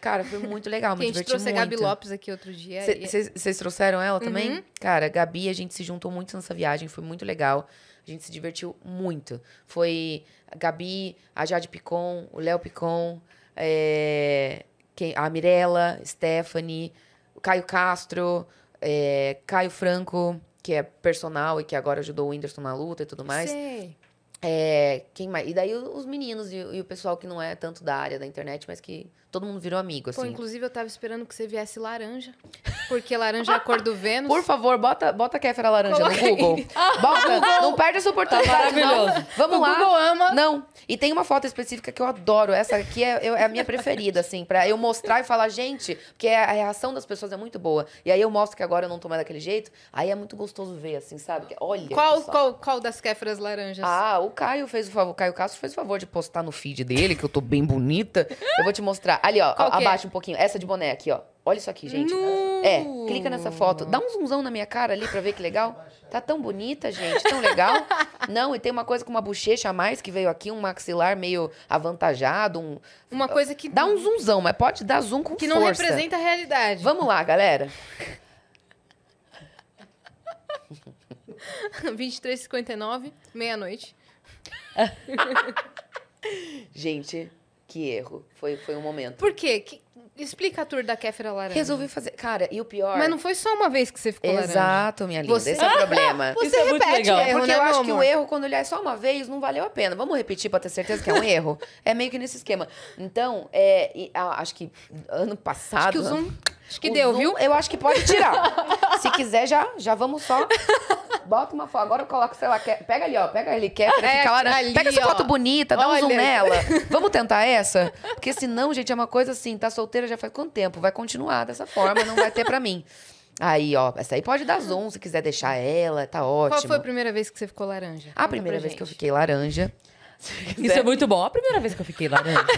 Cara, foi muito legal, me diverti muito. A gente trouxe muito. a Gabi Lopes aqui outro dia. Vocês trouxeram ela também? Uhum. Cara, Gabi, a gente se juntou muito nessa viagem, foi muito legal. A gente se divertiu muito. Foi a Gabi, a Jade Picon, o Léo Picon, é, quem, a Mirella, Stephanie, o Caio Castro, é, Caio Franco, que é personal e que agora ajudou o Whindersson na luta e tudo mais. Sei. É, quem mais? E daí os meninos e, e, o pessoal que não é tanto da área da internet, mas que todo mundo virou amigo, assim. Pô, inclusive eu tava esperando que você viesse laranja, porque laranja é a cor do Vênus. Por favor, bota, bota Kéfera laranja Coloca ah, no Google. Bota, Google. Não perde essa oportunidade. Maravilhoso. Vamos o lá. Google ama. Não. E tem uma foto específica que eu adoro. Essa aqui é, é a minha preferida, assim, para eu mostrar e falar, gente, porque a reação das pessoas é muito boa. E aí eu mostro que agora eu não tô mais daquele jeito, aí é muito gostoso ver, assim, sabe? olha. Qual, qual, qual das Kéferas laranjas? Ah, o Caio fez o favor, o Caio Castro fez o favor de postar no feed dele, que eu tô bem bonita. Eu vou te mostrar ali, ó. Qual é? abaixa é? um pouquinho. Essa de boné aqui, ó. Olha isso aqui, gente. No. É, clica nessa foto. Dá um zoomzão na minha cara ali pra ver que legal. Tá tão bonita, gente. Tão legal. Não, e tem uma coisa com uma bochecha a mais que veio aqui, um maxilar meio avantajado. Um... Uma coisa que... Dá um zoomzão, mas pode dar zoom com que força. Que não representa a realidade. Vamos lá, galera. 23,59, meia-noite. gente... Que erro. Foi, foi um momento. Por quê? Que, explica a tour da Kéfera Laranja. Resolvi fazer. Cara, e o pior. Mas não foi só uma vez que você ficou Exato, laranja. Exato, minha linda. Você... Esse é o problema. Você é repete o erro, porque né, eu acho amor? que o erro, quando ele é só uma vez, não valeu a pena. Vamos repetir pra ter certeza que é um erro. É meio que nesse esquema. Então, é, e, a, acho que ano passado. Acho que o Zoom. Acho que deu, zoom, viu? Eu acho que pode tirar. Se quiser, já, já vamos só Bota uma foto. Agora eu coloco, sei lá, quer, é, pega ali, ó. Pega ali, quer, é, é fica laranja. Ali, pega essa ó. foto bonita, dá Olha. um zoom nela. Vamos tentar essa? Porque senão, gente, é uma coisa assim, tá solteira já faz quanto tempo? Vai continuar dessa forma, não vai ter pra mim. Aí, ó, essa aí pode dar zoom, se quiser deixar ela, tá ótimo. Qual foi a primeira vez que você ficou laranja? A Conta primeira vez gente. que eu fiquei laranja. Isso é muito bom. A primeira vez que eu fiquei laranja.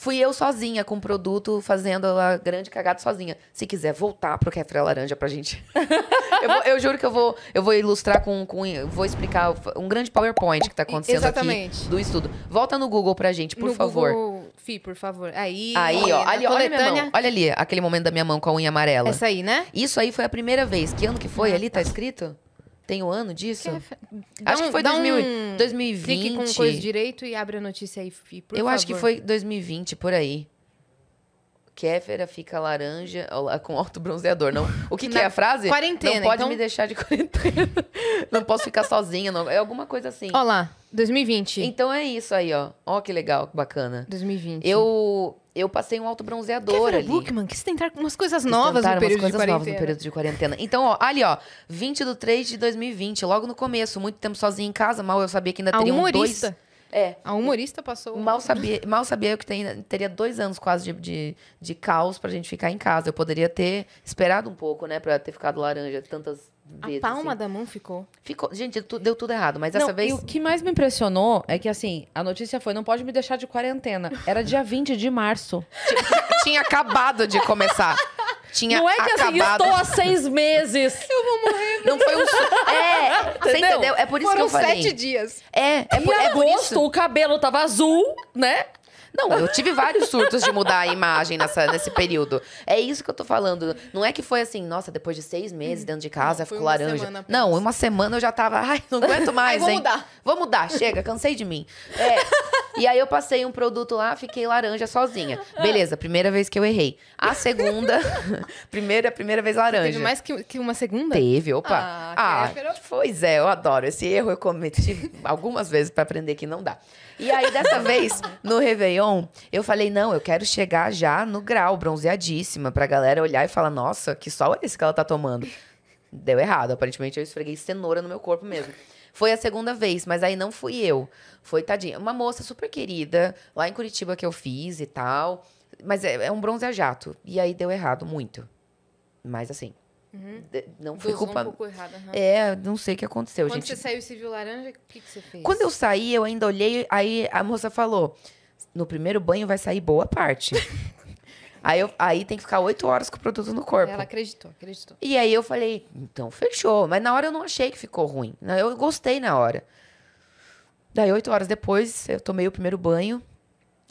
Fui eu sozinha com o produto, fazendo a grande cagada sozinha. Se quiser voltar pro Café Laranja pra gente. eu, vou, eu, juro que eu vou, eu vou ilustrar com, com. Vou explicar um grande PowerPoint que tá acontecendo Exatamente. aqui do estudo. Volta no Google pra gente, por no favor. Google... Fih, por favor. Aí, aí ó, ali, olha minha mão. Olha ali, aquele momento da minha mão com a unha amarela. Essa aí, né? Isso aí foi a primeira vez. Que ano que foi? ali tá escrito? Tem o um ano disso? Que é, Acho um, que foi 2000, um 2020. Clique com coisa direito e abre a notícia aí, por Eu favor. acho que foi 2020, por aí. Kéfera fica laranja com orto bronzeador, não? O que, que é a frase? Quarentena. Não pode então... me deixar de quarentena não posso ficar sozinha, não. É alguma coisa assim. Olá, lá, 2020. Então é isso aí, ó. Ó que legal, que bacana. 2020. Eu eu passei um autobronzeador ali. Bookman, quis tentar umas coisas quis novas no período umas coisas de quarentena. novas no período de quarentena. Então, ó, ali, ó, 20 de 3 de 2020, logo no começo, muito tempo sozinha em casa, mal eu sabia que ainda A ah, teria humorista. um dois... É. A ah, humorista passou. Mal sabia, mal sabia eu que tem, teria dois anos quase de, de, de caos pra gente ficar em casa. Eu poderia ter esperado um pouco, né? Pra ter ficado laranja tantas vezes. A palma assim. da mão ficou? Ficou. Gente, deu tudo errado, mas não, essa vez. E o que mais me impressionou é que, assim, a notícia foi: não pode me deixar de quarentena. Era dia 20 de março. Tinha acabado de começar. Tinha não é que assim, acabado. assim, estou há seis meses. Eu vou morrer. Não foi um. É, entendeu? você entendeu? É por isso Foram que eu falei. Foram sete dias. É, é, por, é agosto, por isso. o cabelo tava azul, né? Não, eu tive vários surtos de mudar a imagem nessa, nesse período. É isso que eu tô falando. Não é que foi assim, nossa, depois de seis meses dentro de casa, não, ficou laranja. Não, uma semana eu já tava, ai, não aguento mais, Ai, vou hein? mudar. Vou mudar, chega, cansei de mim. É, e aí eu passei um produto lá, fiquei laranja sozinha. Beleza, primeira vez que eu errei. A segunda, primeira, primeira vez laranja. Teve mais que, que uma segunda? Teve, opa. Ah, ah pois é, eu adoro. Esse erro eu cometi algumas vezes para aprender que não dá. E aí, dessa vez, no Réveillon, eu falei, não, eu quero chegar já no grau, bronzeadíssima, pra galera olhar e falar, nossa, que sol é esse que ela tá tomando? Deu errado. Aparentemente, eu esfreguei cenoura no meu corpo mesmo. Foi a segunda vez, mas aí não fui eu. Foi, tadinha, uma moça super querida, lá em Curitiba que eu fiz e tal. Mas é, é um bronze a jato. E aí deu errado muito. Mas assim, Uhum. Não fui culpando. Um errado, uhum. É, não sei o que aconteceu, Quando gente. Quando você saiu e se viu laranja, o que, que você fez? Quando eu saí, eu ainda olhei, aí a moça falou: no primeiro banho vai sair boa parte. Aí, eu, aí tem que ficar oito horas com o produto no corpo. Ela acreditou, acreditou. E aí eu falei, então fechou. Mas na hora eu não achei que ficou ruim. Eu gostei na hora. Daí, oito horas depois, eu tomei o primeiro banho.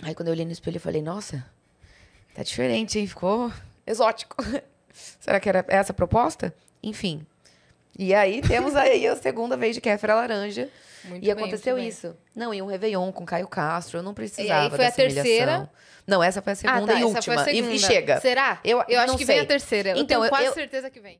Aí quando eu olhei no espelho, eu falei, nossa, tá diferente, hein? Ficou exótico. Será que era essa a proposta? Enfim, e aí temos aí a segunda vez de Kéfera Laranja. Muito e bem, aconteceu isso. Bem. Não, e um Réveillon com Caio Castro, eu não precisava. E aí foi a terceira. Humilhação. Não, essa foi a segunda ah, tá, e última. Segunda. E, e, chega. Será? Eu, eu acho que sei. vem a terceira. Eu então, tenho quase eu, certeza que vem.